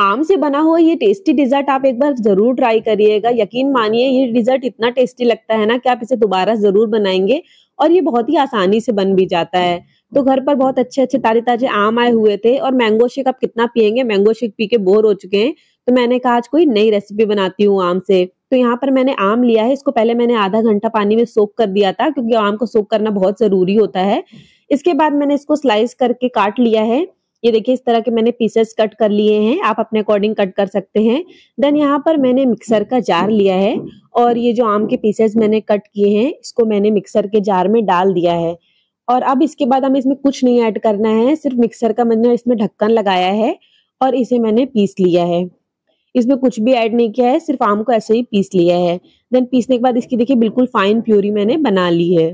आम से बना हुआ ये टेस्टी डिजर्ट आप एक बार जरूर ट्राई करिएगा यकीन मानिए ये डिजर्ट इतना टेस्टी लगता है ना कि आप इसे दोबारा जरूर बनाएंगे और ये बहुत ही आसानी से बन भी जाता है तो घर पर बहुत अच्छे अच्छे ताजे ताजे आम आए हुए थे और मैंगो शेक आप कितना पियेंगे मैंगो शेक पी के बोर हो चुके हैं तो मैंने कहा आज कोई नई रेसिपी बनाती हूँ आम से तो यहाँ पर मैंने आम लिया है इसको पहले मैंने आधा घंटा पानी में सोक कर दिया था क्योंकि आम को सोक करना बहुत जरूरी होता है इसके बाद मैंने इसको स्लाइस करके काट लिया है ये देखिए इस तरह के मैंने पीसेस कट कर लिए हैं आप अपने अकॉर्डिंग कट कर सकते हैं देन यहाँ पर मैंने मिक्सर का जार लिया है और ये जो आम के पीसेस मैंने कट किए हैं इसको मैंने मिक्सर के जार में डाल दिया है और अब इसके बाद हमें इसमें कुछ नहीं ऐड करना है सिर्फ मिक्सर का मैंने इसमें ढक्कन लगाया है और इसे मैंने पीस लिया है इसमें कुछ भी ऐड नहीं किया है सिर्फ आम को ऐसे ही पीस लिया है देन पीसने के बाद इसकी देखिए बिल्कुल फाइन प्यूरी मैंने बना ली है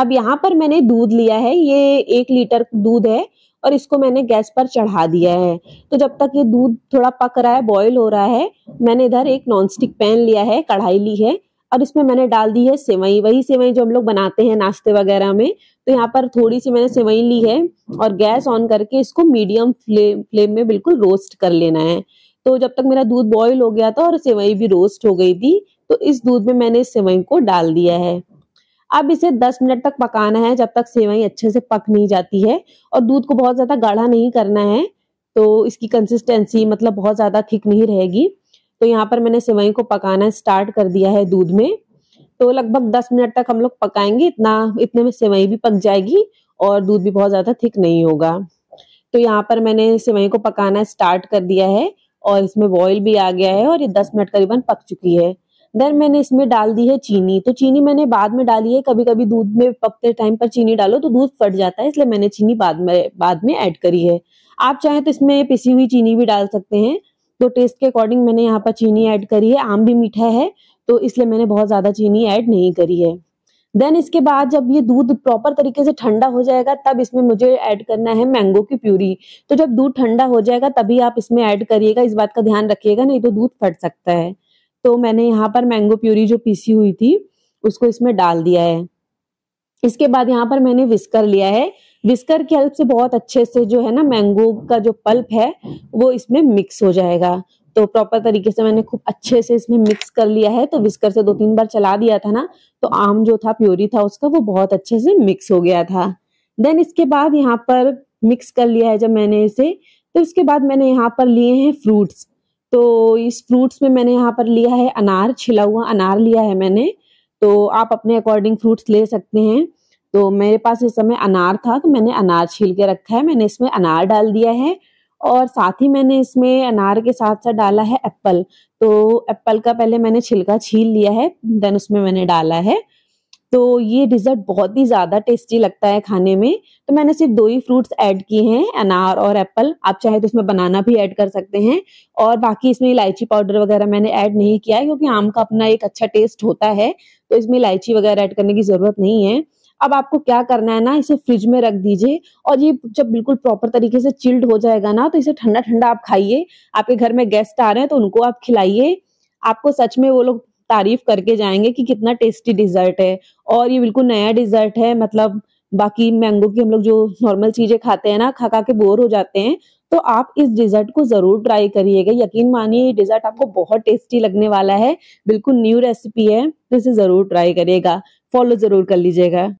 अब यहाँ पर मैंने दूध लिया है ये एक लीटर दूध है और इसको मैंने गैस पर चढ़ा दिया है तो जब तक ये दूध थोड़ा पक रहा है बॉयल हो रहा है मैंने इधर एक नॉन स्टिक पैन लिया है कढ़ाई ली है और इसमें मैंने डाल दी है सेवई वही सेवई जो हम लोग बनाते हैं नाश्ते वगैरह में तो यहाँ पर थोड़ी सी मैंने सेवई ली है और गैस ऑन करके इसको मीडियम फ्लेम फ्लेम में बिल्कुल रोस्ट कर लेना है तो जब तक मेरा दूध बॉयल हो गया था और सेवई भी रोस्ट हो गई थी तो इस दूध में मैंने सेवई को डाल दिया है अब इसे 10 मिनट तक पकाना है जब तक सेवई अच्छे से पक नहीं जाती है और दूध को बहुत ज़्यादा गाढ़ा नहीं करना है तो इसकी कंसिस्टेंसी मतलब बहुत ज़्यादा थिक नहीं रहेगी तो यहाँ पर मैंने सेवई को पकाना स्टार्ट कर दिया है दूध में तो लगभग 10 मिनट तक हम लोग पकाएंगे इतना इतने में सेवई भी पक जाएगी और दूध भी बहुत ज़्यादा थिक नहीं होगा तो यहाँ पर मैंने सेवई को पकाना स्टार्ट कर दिया है और इसमें बॉयल भी आ गया है और ये 10 मिनट करीबन पक चुकी है देन मैंने इसमें डाल दी है चीनी तो चीनी मैंने बाद में डाली है कभी कभी दूध में पकते टाइम पर चीनी डालो तो दूध फट जाता है इसलिए मैंने चीनी बाद में बाद में ऐड करी है आप चाहें तो इसमें पिसी हुई चीनी भी डाल सकते हैं तो टेस्ट के अकॉर्डिंग मैंने यहाँ पर चीनी ऐड करी है आम भी मीठा है तो इसलिए मैंने बहुत ज़्यादा चीनी ऐड नहीं करी है देन इसके बाद जब ये दूध प्रॉपर तरीके से ठंडा हो जाएगा तब इसमें मुझे ऐड करना है मैंगो की प्यूरी तो जब दूध ठंडा हो जाएगा तभी आप इसमें ऐड करिएगा इस बात का ध्यान रखिएगा नहीं तो दूध फट सकता है तो मैंने यहाँ पर मैंगो प्यूरी जो पीसी हुई थी उसको इसमें डाल दिया है इसके बाद यहाँ पर मैंने विस्कर लिया है विस्कर की हेल्प से बहुत अच्छे से जो है ना मैंगो का जो पल्प है वो इसमें मिक्स हो जाएगा तो प्रॉपर तरीके से मैंने खूब अच्छे से इसमें मिक्स कर लिया है तो विस्कर से दो तीन बार चला दिया था ना तो आम जो था प्योरी था उसका वो बहुत अच्छे से मिक्स हो गया था देन इसके बाद यहाँ पर मिक्स कर लिया है जब मैंने इसे तो इसके बाद मैंने यहाँ पर लिए हैं फ्रूट्स तो इस फ्रूट्स में मैंने यहाँ पर लिया है अनार छिला हुआ अनार लिया है मैंने तो आप अपने अकॉर्डिंग फ्रूट्स ले सकते हैं तो मेरे पास इस समय अनार था तो मैंने अनार छील के रखा है मैंने इसमें अनार डाल दिया है और साथ ही मैंने इसमें अनार के साथ साथ डाला है एप्पल तो एप्पल का पहले मैंने छिलका छील लिया है देन उसमें मैंने डाला है तो ये डिज़र्ट बहुत ही ज़्यादा टेस्टी लगता है खाने में तो मैंने सिर्फ दो ही फ्रूट्स ऐड किए हैं अनार और एप्पल आप चाहे तो इसमें बनाना भी ऐड कर सकते हैं और बाकी इसमें इलायची पाउडर वगैरह मैंने ऐड नहीं किया है क्योंकि आम का अपना एक अच्छा टेस्ट होता है तो इसमें इलायची वगैरह ऐड करने की ज़रूरत नहीं है अब आपको क्या करना है ना इसे फ्रिज में रख दीजिए और ये जब बिल्कुल प्रॉपर तरीके से चिल्ड हो जाएगा ना तो इसे ठंडा ठंडा आप खाइए आपके घर में गेस्ट आ रहे हैं तो उनको आप खिलाइए आपको सच में वो लोग तारीफ करके जाएंगे कि कितना टेस्टी डिजर्ट है और ये बिल्कुल नया डिजर्ट है मतलब बाकी मैंगो की हम लोग जो नॉर्मल चीजें खाते हैं ना खा खा के बोर हो जाते हैं तो आप इस डिजर्ट को जरूर ट्राई करिएगा यकीन मानिए ये डिजर्ट आपको बहुत टेस्टी लगने वाला है बिल्कुल न्यू रेसिपी है तो इसे जरूर ट्राई करिएगा फॉलो जरूर कर लीजिएगा